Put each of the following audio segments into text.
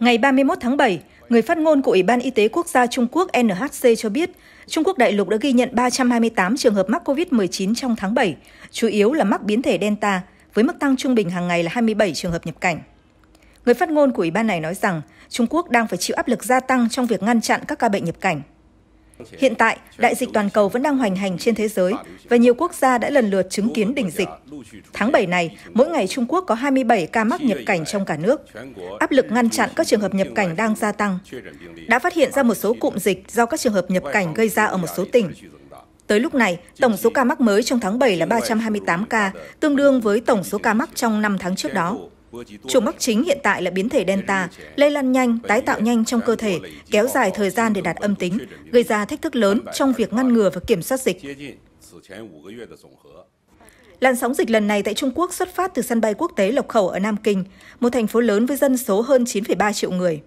Ngày 31 tháng 7, người phát ngôn của Ủy ban Y tế Quốc gia Trung Quốc NHC cho biết, Trung Quốc đại lục đã ghi nhận 328 trường hợp mắc COVID-19 trong tháng 7, chủ yếu là mắc biến thể Delta, với mức tăng trung bình hàng ngày là 27 trường hợp nhập cảnh. Người phát ngôn của Ủy ban này nói rằng Trung Quốc đang phải chịu áp lực gia tăng trong việc ngăn chặn các ca bệnh nhập cảnh. Hiện tại, đại dịch toàn cầu vẫn đang hoành hành trên thế giới và nhiều quốc gia đã lần lượt chứng kiến đỉnh dịch. Tháng 7 này, mỗi ngày Trung Quốc có 27 ca mắc nhập cảnh trong cả nước. Áp lực ngăn chặn các trường hợp nhập cảnh đang gia tăng. Đã phát hiện ra một số cụm dịch do các trường hợp nhập cảnh gây ra ở một số tỉnh. Tới lúc này, tổng số ca mắc mới trong tháng 7 là 328 ca, tương đương với tổng số ca mắc trong 5 tháng trước đó. Chủng mắc chính hiện tại là biến thể Delta, lây lan nhanh, tái tạo nhanh trong cơ thể, kéo dài thời gian để đạt âm tính, gây ra thách thức lớn trong việc ngăn ngừa và kiểm soát dịch. Làn sóng dịch lần này tại Trung Quốc xuất phát từ sân bay quốc tế Lộc Khẩu ở Nam Kinh, một thành phố lớn với dân số hơn 9,3 triệu người.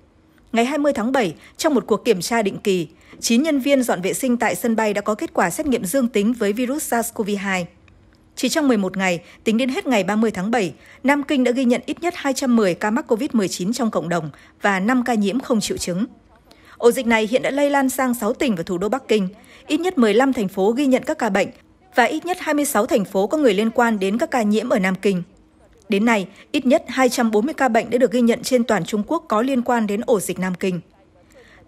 Ngày 20 tháng 7, trong một cuộc kiểm tra định kỳ, 9 nhân viên dọn vệ sinh tại sân bay đã có kết quả xét nghiệm dương tính với virus SARS-CoV-2. Chỉ trong 11 ngày, tính đến hết ngày 30 tháng 7, Nam Kinh đã ghi nhận ít nhất 210 ca mắc COVID-19 trong cộng đồng và 5 ca nhiễm không triệu chứng. Ổ dịch này hiện đã lây lan sang 6 tỉnh và thủ đô Bắc Kinh. Ít nhất 15 thành phố ghi nhận các ca bệnh và ít nhất 26 thành phố có người liên quan đến các ca nhiễm ở Nam Kinh. Đến nay, ít nhất 240 ca bệnh đã được ghi nhận trên toàn Trung Quốc có liên quan đến ổ dịch Nam Kinh.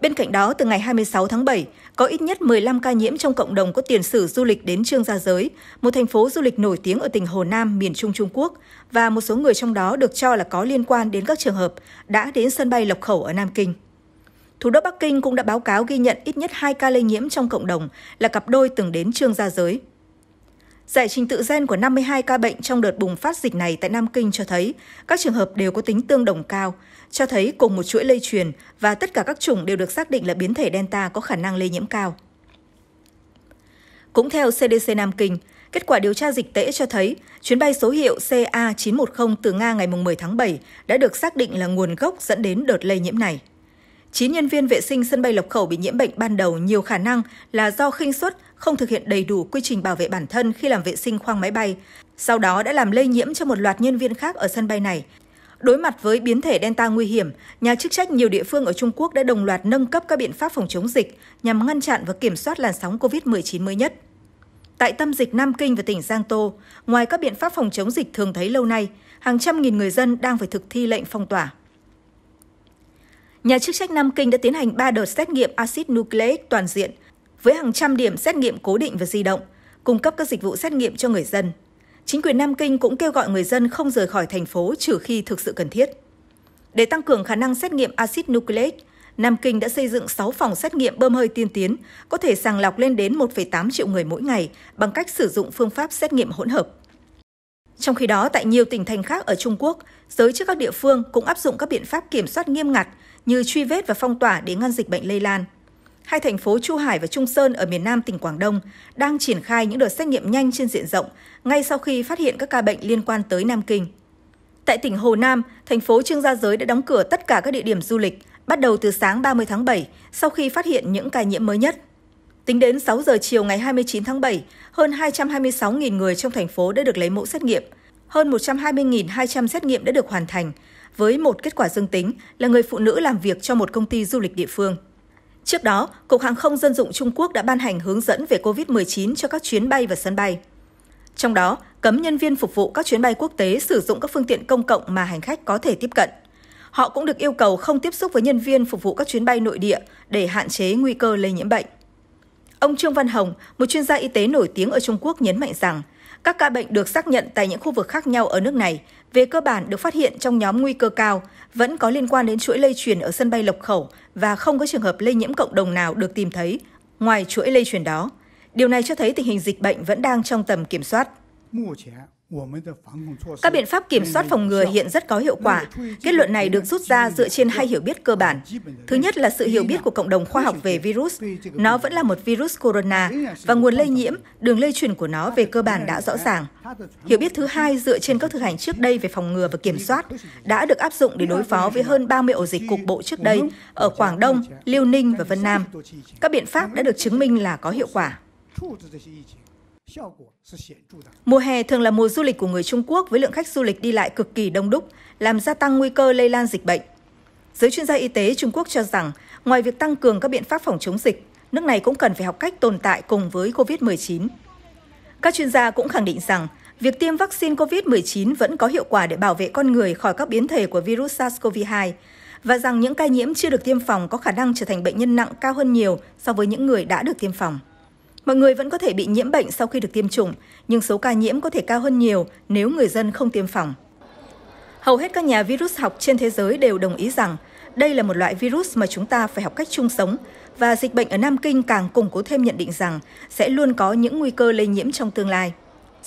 Bên cạnh đó, từ ngày 26 tháng 7, có ít nhất 15 ca nhiễm trong cộng đồng có tiền sử du lịch đến Trương Gia Giới, một thành phố du lịch nổi tiếng ở tỉnh Hồ Nam, miền Trung Trung Quốc, và một số người trong đó được cho là có liên quan đến các trường hợp đã đến sân bay Lộc Khẩu ở Nam Kinh. Thủ đô Bắc Kinh cũng đã báo cáo ghi nhận ít nhất 2 ca lây nhiễm trong cộng đồng là cặp đôi từng đến Trương Gia Giới. Giải trình tự gen của 52 ca bệnh trong đợt bùng phát dịch này tại Nam Kinh cho thấy các trường hợp đều có tính tương đồng cao, cho thấy cùng một chuỗi lây truyền và tất cả các chủng đều được xác định là biến thể Delta có khả năng lây nhiễm cao. Cũng theo CDC Nam Kinh, kết quả điều tra dịch tễ cho thấy chuyến bay số hiệu CA910 từ Nga ngày 10 tháng 7 đã được xác định là nguồn gốc dẫn đến đợt lây nhiễm này. 9 nhân viên vệ sinh sân bay Lộc Khẩu bị nhiễm bệnh ban đầu nhiều khả năng là do khinh suất không thực hiện đầy đủ quy trình bảo vệ bản thân khi làm vệ sinh khoang máy bay, sau đó đã làm lây nhiễm cho một loạt nhân viên khác ở sân bay này. Đối mặt với biến thể Delta nguy hiểm, nhà chức trách nhiều địa phương ở Trung Quốc đã đồng loạt nâng cấp các biện pháp phòng chống dịch nhằm ngăn chặn và kiểm soát làn sóng COVID-19 mới nhất. Tại tâm dịch Nam Kinh và tỉnh Giang Tô, ngoài các biện pháp phòng chống dịch thường thấy lâu nay, hàng trăm nghìn người dân đang phải thực thi lệnh phong tỏa. Nhà chức trách Nam Kinh đã tiến hành 3 đợt xét nghiệm axit nucleic toàn diện, với hàng trăm điểm xét nghiệm cố định và di động, cung cấp các dịch vụ xét nghiệm cho người dân. Chính quyền Nam Kinh cũng kêu gọi người dân không rời khỏi thành phố trừ khi thực sự cần thiết. Để tăng cường khả năng xét nghiệm axit nucleic, Nam Kinh đã xây dựng 6 phòng xét nghiệm bơm hơi tiên tiến, có thể sàng lọc lên đến 1,8 triệu người mỗi ngày bằng cách sử dụng phương pháp xét nghiệm hỗn hợp. Trong khi đó, tại nhiều tỉnh thành khác ở Trung Quốc, giới chức các địa phương cũng áp dụng các biện pháp kiểm soát nghiêm ngặt như truy vết và phong tỏa để ngăn dịch bệnh lây lan hai thành phố Chu Hải và Trung Sơn ở miền Nam tỉnh Quảng Đông đang triển khai những đợt xét nghiệm nhanh trên diện rộng ngay sau khi phát hiện các ca bệnh liên quan tới Nam Kinh. Tại tỉnh Hồ Nam, thành phố Trương Gia Giới đã đóng cửa tất cả các địa điểm du lịch bắt đầu từ sáng 30 tháng 7 sau khi phát hiện những ca nhiễm mới nhất. Tính đến 6 giờ chiều ngày 29 tháng 7, hơn 226.000 người trong thành phố đã được lấy mẫu xét nghiệm. Hơn 120.200 xét nghiệm đã được hoàn thành, với một kết quả dương tính là người phụ nữ làm việc cho một công ty du lịch địa phương. Trước đó, Cục Hàng không Dân dụng Trung Quốc đã ban hành hướng dẫn về COVID-19 cho các chuyến bay và sân bay. Trong đó, cấm nhân viên phục vụ các chuyến bay quốc tế sử dụng các phương tiện công cộng mà hành khách có thể tiếp cận. Họ cũng được yêu cầu không tiếp xúc với nhân viên phục vụ các chuyến bay nội địa để hạn chế nguy cơ lây nhiễm bệnh. Ông Trương Văn Hồng, một chuyên gia y tế nổi tiếng ở Trung Quốc nhấn mạnh rằng các ca bệnh được xác nhận tại những khu vực khác nhau ở nước này, về cơ bản được phát hiện trong nhóm nguy cơ cao, vẫn có liên quan đến chuỗi lây truyền ở sân bay Lộc Khẩu và không có trường hợp lây nhiễm cộng đồng nào được tìm thấy ngoài chuỗi lây truyền đó. Điều này cho thấy tình hình dịch bệnh vẫn đang trong tầm kiểm soát. Các biện pháp kiểm soát phòng ngừa hiện rất có hiệu quả. Kết luận này được rút ra dựa trên hai hiểu biết cơ bản. Thứ nhất là sự hiểu biết của cộng đồng khoa học về virus. Nó vẫn là một virus corona và nguồn lây nhiễm, đường lây truyền của nó về cơ bản đã rõ ràng. Hiểu biết thứ hai dựa trên các thực hành trước đây về phòng ngừa và kiểm soát đã được áp dụng để đối phó với hơn 30 ổ dịch cục bộ trước đây ở Quảng Đông, Liêu Ninh và Vân Nam. Các biện pháp đã được chứng minh là có hiệu quả. Mùa hè thường là mùa du lịch của người Trung Quốc với lượng khách du lịch đi lại cực kỳ đông đúc, làm gia tăng nguy cơ lây lan dịch bệnh. Giới chuyên gia y tế Trung Quốc cho rằng, ngoài việc tăng cường các biện pháp phòng chống dịch, nước này cũng cần phải học cách tồn tại cùng với COVID-19. Các chuyên gia cũng khẳng định rằng, việc tiêm vaccine COVID-19 vẫn có hiệu quả để bảo vệ con người khỏi các biến thể của virus SARS-CoV-2 và rằng những ca nhiễm chưa được tiêm phòng có khả năng trở thành bệnh nhân nặng cao hơn nhiều so với những người đã được tiêm phòng. Mọi người vẫn có thể bị nhiễm bệnh sau khi được tiêm chủng, nhưng số ca nhiễm có thể cao hơn nhiều nếu người dân không tiêm phòng. Hầu hết các nhà virus học trên thế giới đều đồng ý rằng đây là một loại virus mà chúng ta phải học cách chung sống và dịch bệnh ở Nam Kinh càng củng cố thêm nhận định rằng sẽ luôn có những nguy cơ lây nhiễm trong tương lai.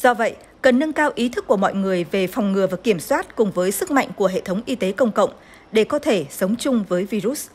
Do vậy, cần nâng cao ý thức của mọi người về phòng ngừa và kiểm soát cùng với sức mạnh của hệ thống y tế công cộng để có thể sống chung với virus.